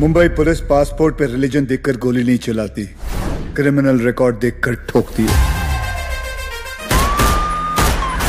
Mumbai police passport पर religion देखकर गोली नहीं चलाती क्रिमिनल रिकॉर्ड देखकर ठोकती है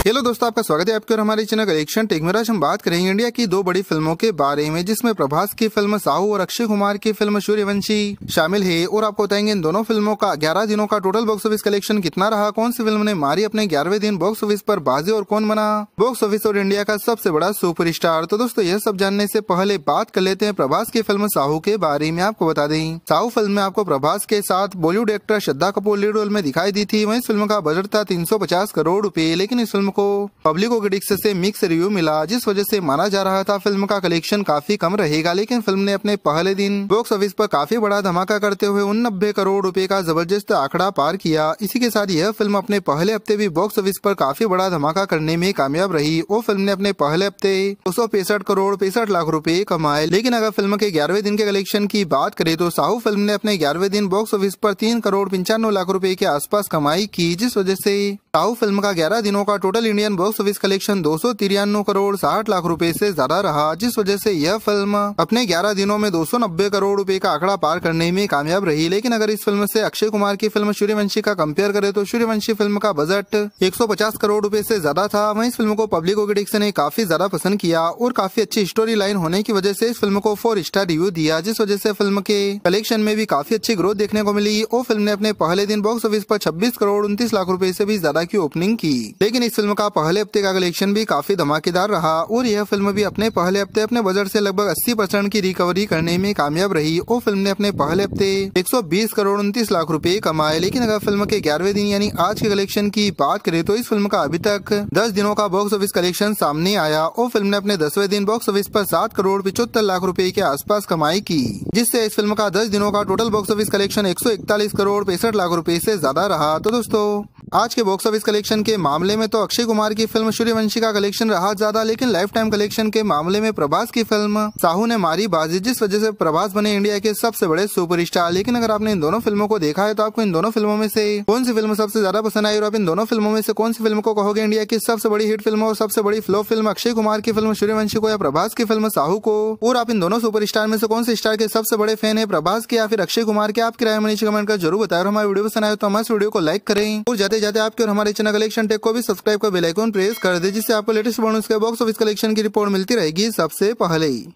हेलो दोस्तों आपका स्वागत है आपके और हमारे चैनल कलेक्शन टेक में हम बात करेंगे इंडिया की दो बड़ी फिल्मों के बारे में जिसमें प्रभास की फिल्म साहू और अक्षय कुमार की फिल्म सूर्यवंशी शामिल है और आपको बताएंगे इन दोनों फिल्मों का ग्यारह दिनों का टोटल बॉक्स ऑफिस कलेक्शन कितना रहा कौन सी फिल्म ने मारी अपने ग्यारहवें दिन बॉक्स ऑफिस आरोप बाजी और कौन बना बॉक्स ऑफिस और इंडिया का सबसे बड़ा सुपर स्टार तो दोस्तों यह सब जानने ऐसी पहले बात कर लेते हैं प्रभास की फिल्म साहू के बारे में आपको बता दें साहू फिल्म में आपको प्रभास के साथ Bollywood actor Shraddha Kapoor lead role में दिखाई दी थी वही फिल्म का बजट था तीन करोड़ रूपए लेकिन इस फिल्म को पब्लिक क्रिटिक्स से मिक्स रिव्यू मिला जिस वजह से माना जा रहा था फिल्म का कलेक्शन काफी कम रहेगा लेकिन फिल्म ने अपने पहले दिन बॉक्स ऑफिस पर काफी बड़ा धमाका करते हुए नब्बे करोड़ रूपए का जबरदस्त आंकड़ा पार किया इसी के साथ यह फिल्म अपने पहले हफ्ते भी बॉक्स ऑफिस पर काफी बड़ा धमाका करने में कामयाब रही वो फिल्म ने अपने पहले हफ्ते दो करोड़ पैंसठ लाख रूपए कमाए लेकिन अगर फिल्म के ग्यारहवें दिन के कलेक्शन की बात करे तो साहू फिल्म ने अपने ग्यारहवें दिन बॉक्स ऑफिस पर तीन करोड़ पंचानवे लाख रूपए के आसपास कमाई की जिस वजह से साहू फिल्म का ग्यारह दिनों का total total Indian box office collection दो करोड़ साठ लाख रूपए से ज्यादा रहा जिस वजह से यह फिल्म अपने 11 दिनों में नब्बे करोड़ रुपए का आंकड़ा पार करने में कामयाब रही लेकिन अगर इस फिल्म से अक्षय कुमार की फिल्म सूर्यवंशी का कंपेयर करें तो सूर्यवंशी फिल्म का बजट 150 करोड़ रुपए से ज्यादा था वही इस फिल्म को पब्लिक क्रिटिक्स ने काफी ज्यादा पसंद किया और काफी अच्छी स्टोरी लाइन होने की वजह से इस फिल्म को फोर स्टार रिव्यू दिया जिस वजह से फिल्म के कलेक्शन में भी काफी अच्छी ग्रोथ देखने को मिली और फिल्म ने अपने पहले दिन बॉक्स ऑफिस पर छब्बीस करोड़ उनतीस लाख रूपए ऐसी भी ज्यादा की ओपनिंग की लेकिन इस फिल्म फिल्म का पहले हफ्ते का कलेक्शन भी काफी धमाकेदार रहा और यह फिल्म भी अपने पहले हफ्ते अपने बजट से लगभग 80 परसेंट की रिकवरी करने में कामयाब रही और फिल्म ने अपने पहले हफ्ते 120 करोड़ उनतीस लाख रूपए कमाए लेकिन अगर फिल्म के ग्यारहवें दिन यानी आज के कलेक्शन की बात करें तो इस फिल्म का अभी तक दस दिनों का बॉक्स ऑफिस कलेक्शन सामने आया और फिल्म ने अपने दसवें दिन बॉक्स ऑफिस आरोप सात करोड़ पिछहत्तर लाख रूपए के आस कमाई की जिससे इस फिल्म का दस दिनों का टोटल बॉक्स ऑफिस कलेक्शन एक करोड़ पैंसठ लाख रूपए ऐसी ज्यादा रहा तो दोस्तों आज के बॉक्स ऑफिस कलेक्शन के मामले में तो अक्षय कुमार की फिल्म सूर्यवंशी का कलेक्शन रहा ज्यादा लेकिन लाइफ टाइम कलेक्शन के मामले में प्रभास की फिल्म साहू ने मारी बाजी जिस वजह से प्रभास बने इंडिया के सबसे बड़े सुपरस्टार लेकिन अगर आपने इन दोनों फिल्मों को देखा है तो आपको इन दोनों फिल्मों में से कौन सी फिल्म सबसे ज्यादा पसंद आई और आप इन दोनों फिल्मों में से कौन सी फिल्म को कहोगे इंडिया की सबसे बड़ी हिट फिल्म और सबसे बड़ी फ्लो फिल्म अक्षय कुमार की फिल्म सूर्यवंशी को या प्रभास की फिल्म साहू को और आप इन दोनों सुपर में से कौन से स्टार के सबसे बड़े फैन है प्रभास के या फिर अक्षय कुमार के आपके राय मनीष कमेंट कर जरूर बताए और हमारे वीडियो पसंद आए तो हमारे वीडियो को लाइक करें और ज्यादा जाते हैं आपके और हमारे चैनल कलेक्शन टेक को भी सब्सक्राइब कर बेलाइकॉन प्रेस कर दे जिससे आपको लेटेस्ट बोनस के बॉक्स ऑफिस कलेक्शन की रिपोर्ट मिलती रहेगी सबसे पहले